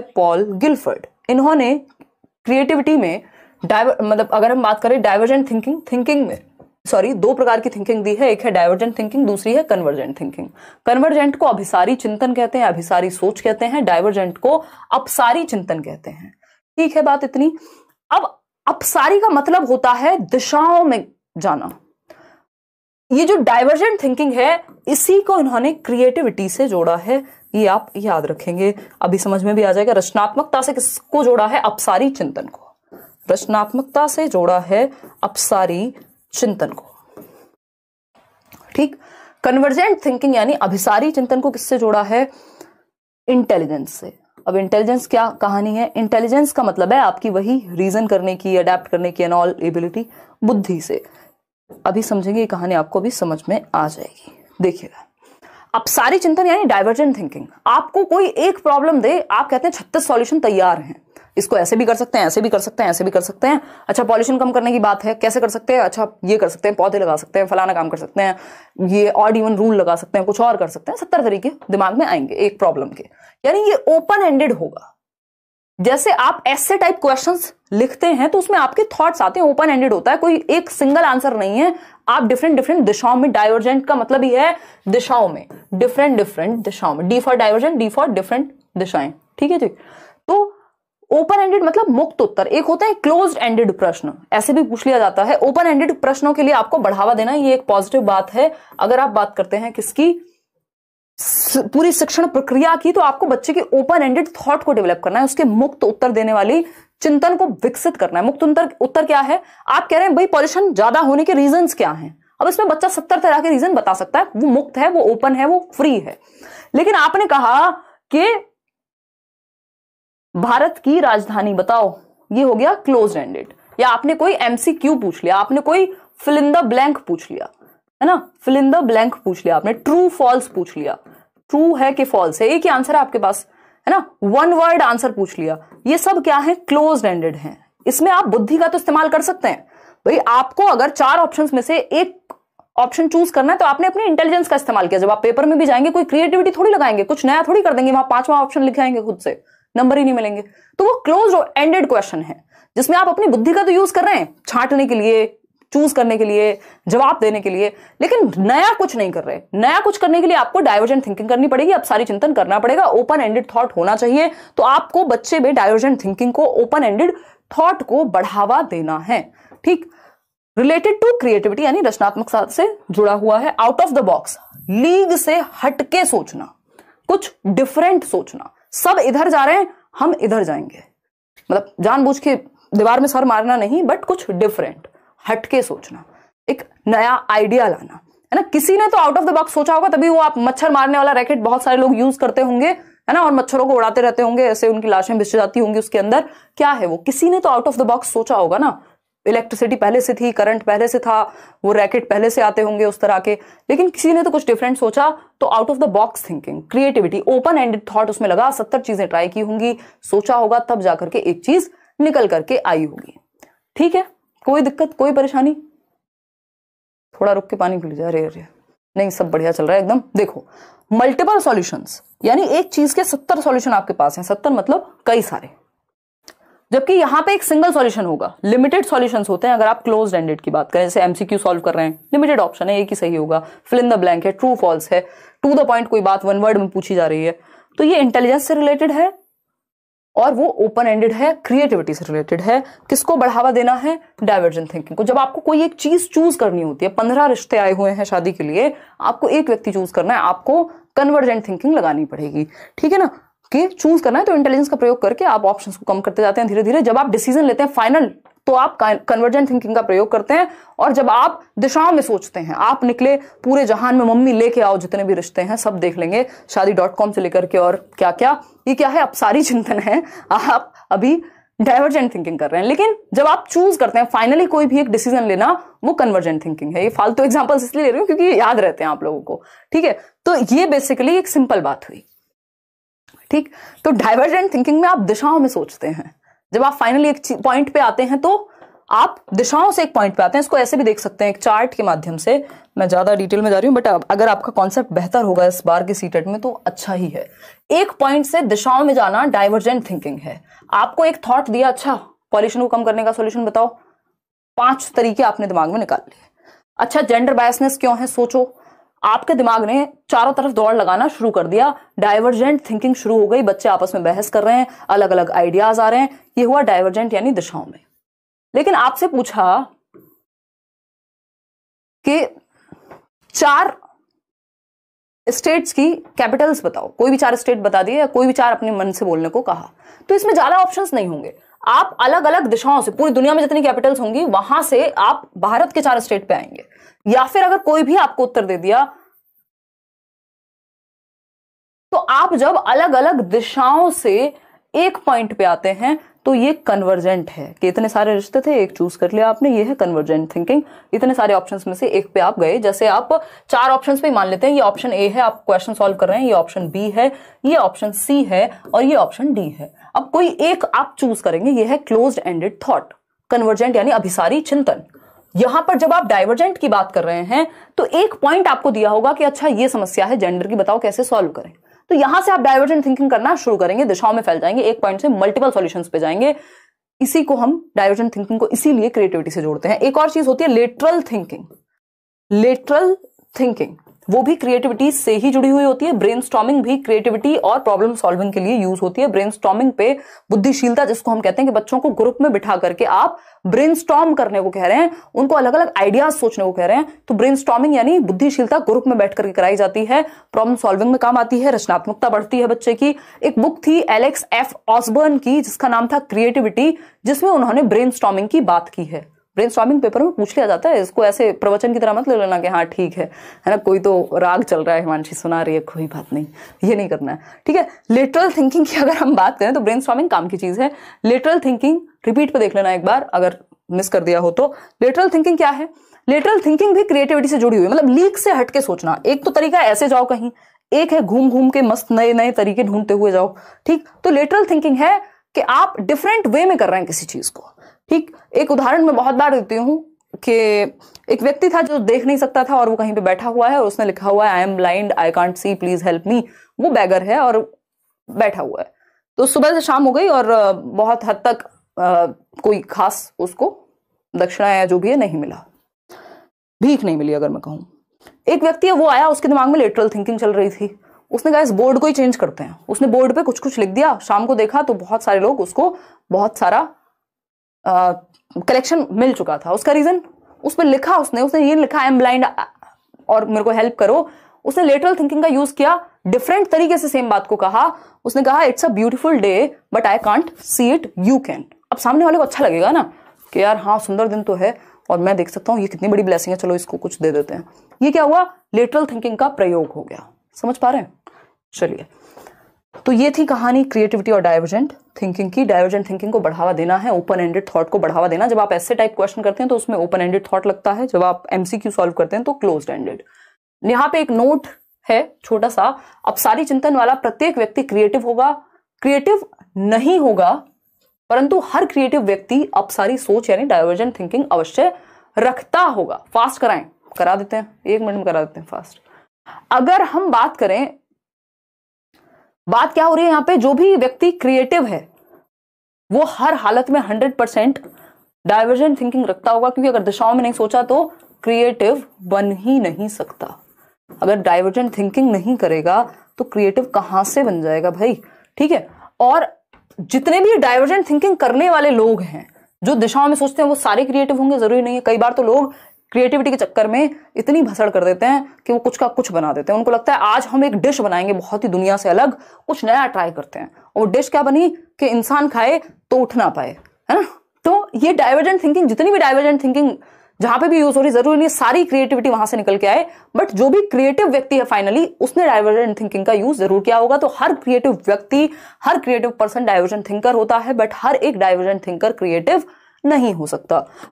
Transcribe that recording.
है Paul Guilford इन्होंने creativity में डाइवर मतलब अगर हम बात करें डाइवर्जेंट थिंकिंग थिंकिंग में सॉरी दो प्रकार की थिंकिंग दी है एक है डाइवर्जेंट थिंकिंग दूसरी है कन्वर्जेंट थिंकिंग कन्वर्जेंट को अभिसारी चिंतन कहते हैं अभिसारी सोच कहते हैं डाइवर्जेंट को अपसारी चिंतन कहते हैं ठीक है बात इतनी अब अपसारी का मतलब होता है दिशाओं में जाना ये जो डाइवर्जेंट थिंकिंग है इसी को इन्होंने क्रिएटिविटी से जोड़ा है ये आप याद रखेंगे अभी समझ में भी आ जाएगा रचनात्मकता से किसको जोड़ा है अपसारी चिंतन को रचनात्मकता से जोड़ा है अपसारी चिंतन को ठीक कन्वर्जेंट थिंकिंग यानी अभिसारी चिंतन को किससे जोड़ा है इंटेलिजेंस से अब इंटेलिजेंस क्या कहानी है इंटेलिजेंस का मतलब है आपकी वही रीजन करने की अडेप्ट करने की एनऑल एबिलिटी बुद्धि से अभी समझेंगे ये कहानी आपको भी समझ में आ जाएगी देखिएगा सारी चिंतन यानी डाइवर्जेंट थिंकिंग आपको कोई एक प्रॉब्लम दे आप कहते हैं छत्तीस सॉल्यूशन तैयार हैं इसको ऐसे भी कर सकते हैं ऐसे भी कर सकते हैं ऐसे भी कर सकते हैं अच्छा पॉल्यूशन कम करने की बात है कैसे कर सकते हैं अच्छा ये कर सकते हैं पौधे लगा सकते हैं फलाना काम कर सकते हैं ये ऑड इवन रूल लगा सकते हैं कुछ और कर सकते हैं सत्तर तरीके दिमाग में आएंगे एक प्रॉब्लम के यानी ये ओपन एंडेड होगा जैसे आप ऐसे टाइप क्वेश्चंस लिखते हैं तो उसमें आपके थॉट्स आते हैं ओपन एंडेड होता है कोई एक सिंगल आंसर नहीं है आप डिफरेंट डिफरेंट दिशाओं में डाइवर्जेंट का मतलब ही है दिशाओं में डिफरेंट डिफरेंट दिशाओं में D for divergent D for different दिशाएं ठीक है जी तो ओपन एंडेड मतलब मुक्त उत्तर एक होता है क्लोज एंडेड प्रश्न ऐसे भी पूछ लिया जाता है ओपन एंडेड प्रश्नों के लिए आपको बढ़ावा देना ये एक पॉजिटिव बात है अगर आप बात करते हैं किसकी पूरी शिक्षण प्रक्रिया की तो आपको बच्चे की ओपन एंडेड थॉट को डेवलप करना है उसके मुक्त उत्तर देने वाली चिंतन को विकसित करना है मुक्त उत्तर उत्तर क्या है आप कह रहे हैं भाई पॉल्यूशन ज्यादा होने के रीजन क्या है अब इसमें बच्चा सत्तर तरह के रीजन बता सकता है वो मुक्त है वो ओपन है वो फ्री है लेकिन आपने कहा कि भारत की राजधानी बताओ ये हो गया क्लोज एंडेड या आपने कोई एमसीक्यू पूछ लिया आपने कोई फिलिंदा ब्लैंक पूछ लिया है ना फिलिंदा ब्लैंक पूछ लिया आपने ट्रू फॉल्स पूछ लिया ट्रू है कि फॉल्स है एक ही आंसर है आपके पास है ना वन वर्ड आंसर पूछ लिया ये सब क्या है क्लोज एंडेड है इसमें आप बुद्धि का तो इस्तेमाल कर सकते हैं भाई आपको अगर चार ऑप्शन में से एक ऑप्शन चूज करना है तो आपने अपने इंटेलिजेंस का इस्तेमाल किया जब आप पेपर में भी जाएंगे कोई क्रिएटिविटी थोड़ी लगाएंगे कुछ नया थोड़ी कर देंगे वहां पांचवा ऑप्शन लिखाएंगे खुद से नंबर ही नहीं मिलेंगे तो वो क्लोज एंडेड क्वेश्चन है जिसमें आप अपनी बुद्धि का तो यूज कर रहे हैं छांटने के लिए चूज करने के लिए जवाब देने के लिए लेकिन नया कुछ नहीं कर रहे नया कुछ करने के लिए आपको डायवर्जेंट थिंकिंग करनी पड़ेगी आप सारी चिंतन करना पड़ेगा ओपन एंडेड थॉट होना चाहिए तो आपको बच्चे में डायवर्जेंट थिंकिंग को ओपन एंडेड थॉट को बढ़ावा देना है ठीक रिलेटेड टू क्रिएटिविटी यानी रचनात्मकता से जुड़ा हुआ है आउट ऑफ द बॉक्स लीग से हटके सोचना कुछ डिफरेंट सोचना सब इधर जा रहे हैं हम इधर जाएंगे मतलब जानबूझ के दीवार में सर मारना नहीं बट कुछ डिफरेंट हटके सोचना एक नया आइडिया लाना है ना किसी ने तो आउट ऑफ द बॉक्स सोचा होगा तभी वो आप मच्छर मारने वाला रैकेट बहुत सारे लोग यूज करते होंगे है ना और मच्छरों को उड़ाते रहते होंगे ऐसे उनकी लाशें बिछ जाती होंगी उसके अंदर क्या है वो किसी ने तो आउट ऑफ द बॉक्स सोचा होगा ना इलेक्ट्रिसिटी पहले से थी करंट पहले से था वो रैकेट पहले से आते होंगे उस तरह के लेकिन किसी ने तो कुछ डिफरेंट सोचा तो out of the box thinking creativity open ended thought उसमें लगा सत्तर चीजें ट्राई की होंगी सोचा होगा तब जाकर के एक चीज निकल करके आई होगी ठीक है कोई दिक्कत कोई परेशानी थोड़ा रुक के पानी पी लीजिए अरे अरे नहीं सब बढ़िया चल रहा है एकदम देखो मल्टीपल सॉल्यूशंस यानी एक चीज के सत्तर सॉल्यूशन आपके पास हैं सत्तर मतलब कई सारे जबकि यहां पे एक सिंगल सॉल्यूशन होगा लिमिटेड सॉल्यूशंस होते हैं अगर आप क्लोज एंडेड की बात करें जैसे एमसीक्यू सॉल्व कर रहे हैं लिमिटेड ऑप्शन है एक ही सही होगा फिल इन द ब्लैंक है ट्रू फॉल्स है टू द पॉइंट कोई बात वन वर्ड में पूछी जा रही है तो ये इंटेलिजेंस से रिलेटेड है और वो ओपन एंडेड है क्रिएटिविटी से रिलेटेड है किसको बढ़ावा देना है डाइवर्जेंट थिंकिंग को जब आपको कोई एक चीज चूज करनी होती है पंद्रह रिश्ते आए हुए हैं शादी के लिए आपको एक व्यक्ति चूज करना है आपको कन्वर्जेंट थिंकिंग लगानी पड़ेगी ठीक है ना कि चूज करना है तो इंटेलिजेंस का प्रयोग करके आप ऑप्शंस को कम करते जाते हैं धीरे धीरे जब आप डिसीजन लेते हैं फाइनल तो आप कन्वर्जेंट थिंकिंग का प्रयोग करते हैं और जब आप दिशाओं में सोचते हैं आप निकले पूरे जहान में मम्मी लेके आओ जितने भी रिश्ते हैं सब देख लेंगे शादी डॉट कॉम से लेकर के और क्या क्या ये क्या है सारी चिंतन है आप अभी डाइवर्जेंट थिंकिंग कर रहे हैं लेकिन जब आप चूज करते हैं फाइनली कोई भी एक डिसीजन लेना वो कन्वर्जेंट थिंकिंग है ये फालतू तो एग्जाम्पल्स इसलिए ले रही हूँ क्योंकि याद रहते हैं आप लोगों को ठीक है तो ये बेसिकली एक सिंपल बात हुई ठीक तो डाइवर्जेंट थिंकिंग में आप दिशाओं में सोचते हैं जब आप फाइनली एक पॉइंट पे आते हैं तो आप दिशाओं से एक पॉइंट पे आते हैं इसको ऐसे भी देख सकते हैं एक चार्ट के माध्यम से मैं ज़्यादा डिटेल में जा रही हूं बट अगर आपका कॉन्सेप्ट बेहतर होगा इस बार के सीटेट में तो अच्छा ही है एक पॉइंट से दिशाओं में जाना डाइवर्जेंट थिंकिंग है आपको एक थॉट दिया अच्छा पॉल्यूशन को कम करने का सोल्यूशन बताओ पांच तरीके आपने दिमाग में निकाल लिए अच्छा जेंडर बायसनेस क्यों है सोचो आपके दिमाग ने चारों तरफ दौड़ लगाना शुरू कर दिया डायवर्जेंट थिंकिंग शुरू हो गई बच्चे आपस में बहस कर रहे हैं अलग अलग आइडियाज आ रहे हैं ये हुआ डाइवर्जेंट यानी दिशाओं में लेकिन आपसे पूछा कि चार स्टेट्स की कैपिटल्स बताओ कोई भी चार स्टेट बता दिए या कोई भी चार अपने मन से बोलने को कहा तो इसमें ज्यादा ऑप्शंस नहीं होंगे आप अलग अलग दिशाओं से पूरी दुनिया में जितनी कैपिटल्स होंगी वहां से आप भारत के चार स्टेट पे आएंगे या फिर अगर कोई भी आपको उत्तर दे दिया तो आप जब अलग अलग दिशाओं से एक पॉइंट पे आते हैं तो ये कन्वर्जेंट है कि इतने सारे रिश्ते थे एक चूज कर लिया आपने ये है कन्वर्जेंट थिंकिंग इतने सारे ऑप्शंस में से एक पे आप गए जैसे आप चार ऑप्शंस पे मान लेते हैं ये ऑप्शन ए है आप क्वेश्चन सॉल्व कर रहे हैं ये ऑप्शन बी है ये ऑप्शन सी है और ये ऑप्शन डी है अब कोई एक आप चूज करेंगे ये है क्लोज एंडेड थॉट कन्वर्जेंट यानी अभिसारी चिंतन यहां पर जब आप डाइवर्जेंट की बात कर रहे हैं तो एक पॉइंट आपको दिया होगा कि अच्छा ये समस्या है जेंडर की बताओ कैसे सॉल्व करें तो यहां से आप डाइवर्जेंट थिंकिंग करना शुरू करेंगे दिशाओं में फैल जाएंगे एक पॉइंट से मल्टीपल सॉल्यूशंस पे जाएंगे इसी को हम डाइवर्जेंट थिंकिंग को इसीलिए क्रिएटिविटी से जोड़ते हैं एक और चीज होती है लेटरल थिंकिंग लेटरल थिंकिंग वो भी क्रिएटिविटी से ही जुड़ी हुई होती है ब्रेन भी क्रिएटिविटी और प्रॉब्लम सॉल्विंग के लिए यूज होती है ब्रेन पे बुद्धिशीलता जिसको हम कहते हैं कि बच्चों को ग्रुप में बिठा करके आप ब्रेन करने को कह रहे हैं उनको अलग अलग आइडियाज सोचने को कह रहे हैं तो ब्रेन यानी बुद्धिशीलता ग्रुप में बैठ करके कराई जाती है प्रॉब्लम सॉल्विंग में काम आती है रचनात्मकता बढ़ती है बच्चे की एक बुक थी एलेक्स एफ ऑसबर्न की जिसका नाम था क्रिएटिविटी जिसमें उन्होंने ब्रेन की बात की है ब्रेन पेपर में पूछ लिया जाता है इसको ऐसे प्रवचन की तरह मत ले लेना कि हाँ ठीक है है ना कोई तो राग चल रहा है हिमांशी सुना रही है कोई बात नहीं ये नहीं करना है ठीक है लेटरल थिंकिंग की अगर हम बात करें तो ब्रेन काम की चीज़ है लेटरल थिंकिंग रिपीट पर देख लेना एक बार अगर मिस कर दिया हो तो लेटरल थिंकिंग क्या है लेटरल थिंकिंग भी क्रिएटिविटी से जुड़ी हुई है मतलब लीक से हटके सोचना एक तो तरीका ऐसे जाओ कहीं एक है घूम घूम के मस्त नए नए तरीके ढूंढते हुए जाओ ठीक तो लेटरल थिंकिंग है कि आप डिफरेंट वे में कर रहे हैं किसी चीज को ठीक एक उदाहरण मैं बहुत बार देती हूँ कि एक व्यक्ति था जो देख नहीं सकता था और वो कहीं पे बैठा हुआ है और उसने लिखा हुआ है I am blind I can't see please help me वो बैगर है और बैठा हुआ है तो सुबह से शाम हो गई और बहुत हद तक आ, कोई खास उसको दक्षिणा या जो भी है नहीं मिला भीख नहीं मिली अगर मैं कहूँ एक व्यक्ति है वो आया उसके दिमाग में लेटरल थिंकिंग चल रही थी उसने कहा इस बोर्ड को ही चेंज करते हैं उसने बोर्ड पे कुछ कुछ लिख दिया शाम को देखा तो बहुत सारे लोग उसको बहुत सारा कलेक्शन मिल चुका था उसका रीजन उस पर लिखा उसने उसने ये लिखा आई एम ब्लाइंड और मेरे को हेल्प करो उसने लेटरल थिंकिंग का यूज किया डिफरेंट तरीके से सेम बात को कहा उसने कहा it's a beautiful day but I can't see it you can अब सामने वाले को अच्छा लगेगा ना कि यार हाँ सुंदर दिन तो है और मैं देख सकता हूँ ये कितनी बड़ी ब्लेसिंग है चलो इसको कुछ दे देते हैं ये क्या हुआ लेटरल थिंकिंग का प्रयोग हो गया समझ पा रहे हैं चलिए तो ये थी कहानी क्रिएटिविटी और डाइवर्जेंट थिंकिंग की डाइवर्जेंट थिंकिंग को बढ़ावा देना है ओपन एंडेड थॉट को बढ़ावा देना जब आप ऐसे टाइप क्वेश्चन करते हैं तो उसमें ओपन एंडेड थॉट लगता है जब आप एमसीक्यू सॉल्व करते हैं तो क्लोज एंडेड यहां पे एक नोट है छोटा सा अब सारी चिंतन वाला प्रत्येक व्यक्ति क्रिएटिव होगा क्रिएटिव नहीं होगा परंतु हर क्रिएटिव व्यक्ति अब सारी सोच यानी डाइवर्जेंट थिंकिंग अवश्य रखता होगा फास्ट कराएं करा देते हैं एक मिनट में करा देते हैं फास्ट अगर हम बात करें बात क्या हो रही है यहाँ पे जो भी व्यक्ति क्रिएटिव है वो हर हालत में हंड्रेड परसेंट डायवर्जेंट थिंकिंग रखता होगा क्योंकि अगर दिशाओं में नहीं सोचा तो क्रिएटिव बन ही नहीं सकता अगर डायवर्जेंट थिंकिंग नहीं करेगा तो क्रिएटिव कहां से बन जाएगा भाई ठीक है और जितने भी डायवर्जेंट थिंकिंग करने वाले लोग हैं जो दिशाओं में सोचते हैं वो सारे क्रिएटिव होंगे जरूरी नहीं है कई बार तो लोग क्रिएटिविटी के चक्कर में इतनी भसड़ कर देते हैं कि वो कुछ का कुछ बना देते हैं उनको लगता है आज हम एक डिश बनाएंगे बहुत ही दुनिया से अलग कुछ नया ट्राई करते हैं और डिश क्या बनी कि इंसान खाए तो उठ ना पाए है ना तो ये डाइवर्जेंट थिंकिंग जितनी भी डाइवर्जेंट थिंकिंग जहां पे भी यूज हो रही जरूरी नहीं सारी क्रिएटिविटी वहां से निकल के आए बट जो भी क्रिएटिव व्यक्ति है फाइनली उसने डाइवर्जेंट थिंकिंग का यूज जरूर किया होगा तो हर क्रिएटिव व्यक्ति हर क्रिएटिव पर्सन डाइवर्जेंट थिंकर होता है बट हर एक डाइवर्जेंट थिंकर क्रिएटिव नहीं हो सकता